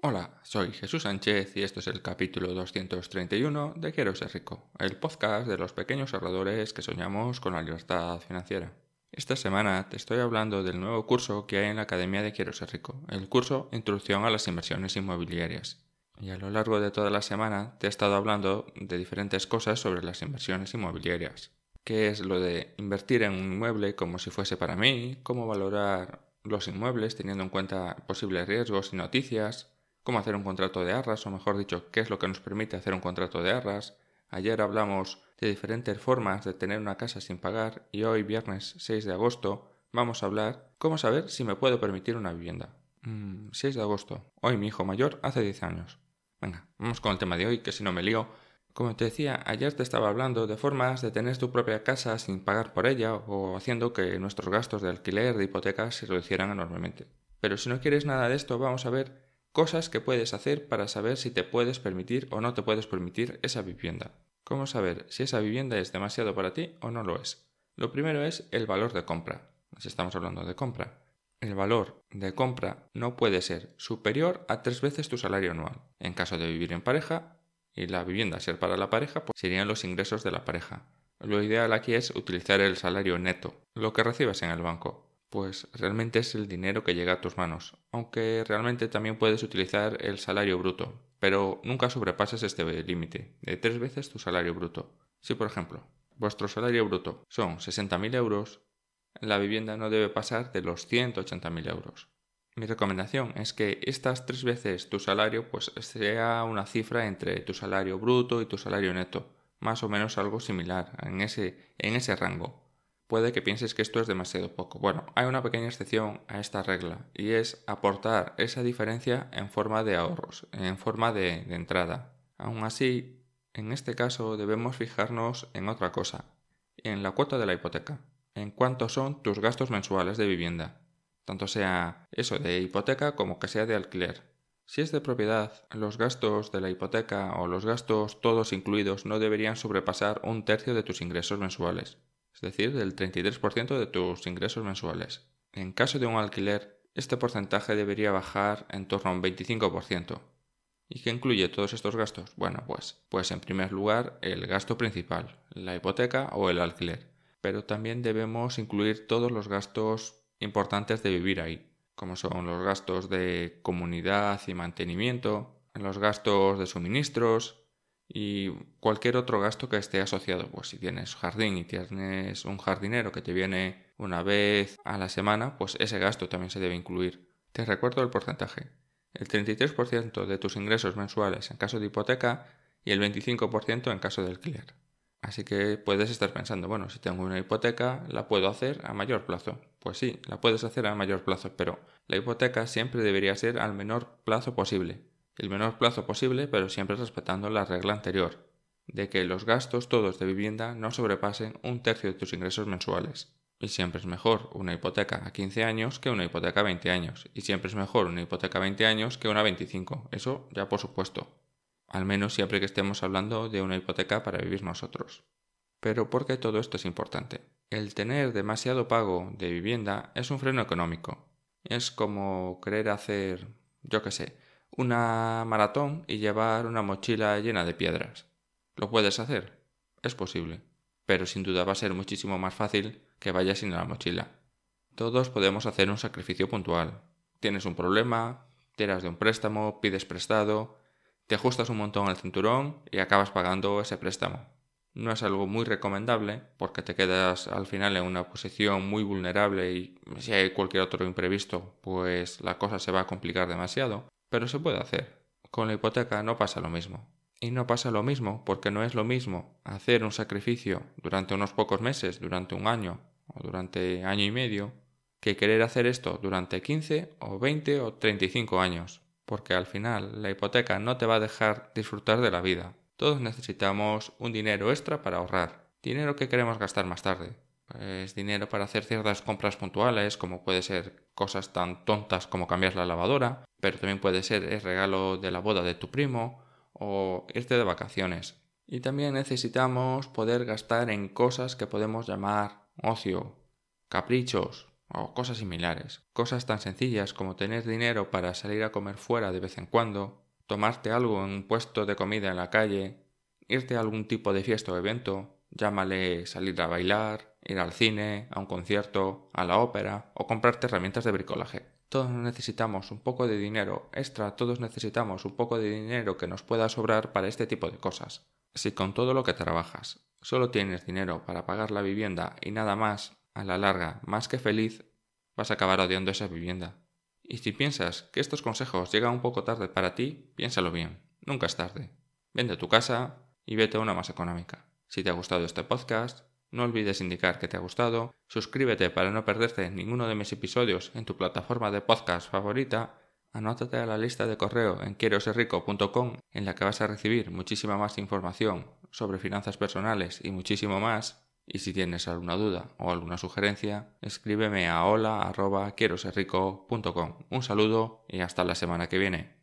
Hola, soy Jesús Sánchez y esto es el capítulo 231 de Quiero ser rico, el podcast de los pequeños ahorradores que soñamos con la libertad financiera. Esta semana te estoy hablando del nuevo curso que hay en la Academia de Quiero ser rico, el curso Introducción a las inversiones inmobiliarias. Y a lo largo de toda la semana te he estado hablando de diferentes cosas sobre las inversiones inmobiliarias. ¿Qué es lo de invertir en un inmueble como si fuese para mí? ¿Cómo valorar los inmuebles teniendo en cuenta posibles riesgos y noticias? cómo hacer un contrato de arras, o mejor dicho, qué es lo que nos permite hacer un contrato de arras. Ayer hablamos de diferentes formas de tener una casa sin pagar y hoy, viernes 6 de agosto, vamos a hablar cómo saber si me puedo permitir una vivienda. 6 mm, de agosto. Hoy mi hijo mayor hace 10 años. Venga, vamos con el tema de hoy, que si no me lío. Como te decía, ayer te estaba hablando de formas de tener tu propia casa sin pagar por ella o haciendo que nuestros gastos de alquiler, de hipotecas se reducieran enormemente. Pero si no quieres nada de esto, vamos a ver Cosas que puedes hacer para saber si te puedes permitir o no te puedes permitir esa vivienda. ¿Cómo saber si esa vivienda es demasiado para ti o no lo es? Lo primero es el valor de compra. Si estamos hablando de compra. El valor de compra no puede ser superior a tres veces tu salario anual. En caso de vivir en pareja y la vivienda ser para la pareja, pues serían los ingresos de la pareja. Lo ideal aquí es utilizar el salario neto, lo que recibas en el banco pues realmente es el dinero que llega a tus manos, aunque realmente también puedes utilizar el salario bruto, pero nunca sobrepases este límite, de tres veces tu salario bruto. Si, por ejemplo, vuestro salario bruto son 60.000 euros, la vivienda no debe pasar de los 180.000 euros. Mi recomendación es que estas tres veces tu salario pues sea una cifra entre tu salario bruto y tu salario neto, más o menos algo similar en ese, en ese rango puede que pienses que esto es demasiado poco. Bueno, hay una pequeña excepción a esta regla y es aportar esa diferencia en forma de ahorros, en forma de, entrada. Aún así, en este caso debemos fijarnos en otra cosa, en la cuota de la hipoteca, en cuánto son tus gastos mensuales de vivienda, tanto sea eso de hipoteca como que sea de alquiler. Si es de propiedad, los gastos de la hipoteca o los gastos todos incluidos no deberían sobrepasar un tercio de tus ingresos mensuales es decir, del 33% de tus ingresos mensuales. En caso de un alquiler, este porcentaje debería bajar en torno a un 25%. ¿Y qué incluye todos estos gastos? Bueno, pues, pues en primer lugar el gasto principal, la hipoteca o el alquiler. Pero también debemos incluir todos los gastos importantes de vivir ahí, como son los gastos de comunidad y mantenimiento, los gastos de suministros, y cualquier otro gasto que esté asociado. Pues si tienes jardín y tienes un jardinero que te viene una vez a la semana, pues ese gasto también se debe incluir. Te recuerdo el porcentaje. El 33% de tus ingresos mensuales en caso de hipoteca y el 25% en caso de alquiler. Así que puedes estar pensando, bueno, si tengo una hipoteca, la puedo hacer a mayor plazo. Pues sí, la puedes hacer a mayor plazo, pero la hipoteca siempre debería ser al menor plazo posible el menor plazo posible, pero siempre respetando la regla anterior, de que los gastos todos de vivienda no sobrepasen un tercio de tus ingresos mensuales. Y siempre es mejor una hipoteca a 15 años que una hipoteca a 20 años. Y siempre es mejor una hipoteca a 20 años que una a 25. Eso ya por supuesto. Al menos siempre que estemos hablando de una hipoteca para vivir nosotros. Pero ¿por qué todo esto es importante? El tener demasiado pago de vivienda es un freno económico. Es como querer hacer, yo qué sé, una maratón y llevar una mochila llena de piedras. Lo puedes hacer, es posible, pero sin duda va a ser muchísimo más fácil que vayas sin la mochila. Todos podemos hacer un sacrificio puntual. Tienes un problema, tiras de un préstamo, pides prestado, te ajustas un montón al cinturón y acabas pagando ese préstamo. No es algo muy recomendable porque te quedas al final en una posición muy vulnerable y si hay cualquier otro imprevisto, pues la cosa se va a complicar demasiado pero se puede hacer. Con la hipoteca no pasa lo mismo. Y no pasa lo mismo porque no es lo mismo hacer un sacrificio durante unos pocos meses, durante un año o durante año y medio, que querer hacer esto durante 15 o 20 o 35 años. Porque al final la hipoteca no te va a dejar disfrutar de la vida. Todos necesitamos un dinero extra para ahorrar. Dinero que queremos gastar más tarde. Es dinero para hacer ciertas compras puntuales, como puede ser cosas tan tontas como cambiar la lavadora, pero también puede ser el regalo de la boda de tu primo o irte de vacaciones. Y también necesitamos poder gastar en cosas que podemos llamar ocio, caprichos o cosas similares. Cosas tan sencillas como tener dinero para salir a comer fuera de vez en cuando, tomarte algo en un puesto de comida en la calle, irte a algún tipo de fiesta o evento, llámale salir a bailar, ir al cine, a un concierto, a la ópera o comprarte herramientas de bricolaje todos necesitamos un poco de dinero extra, todos necesitamos un poco de dinero que nos pueda sobrar para este tipo de cosas. Si con todo lo que trabajas solo tienes dinero para pagar la vivienda y nada más, a la larga, más que feliz, vas a acabar odiando esa vivienda. Y si piensas que estos consejos llegan un poco tarde para ti, piénsalo bien, nunca es tarde. Vende tu casa y vete a una más económica. Si te ha gustado este podcast, no olvides indicar que te ha gustado, suscríbete para no perderte ninguno de mis episodios en tu plataforma de podcast favorita, anótate a la lista de correo en quieroserrico.com en la que vas a recibir muchísima más información sobre finanzas personales y muchísimo más, y si tienes alguna duda o alguna sugerencia, escríbeme a hola.quieroserrico.com. Un saludo y hasta la semana que viene.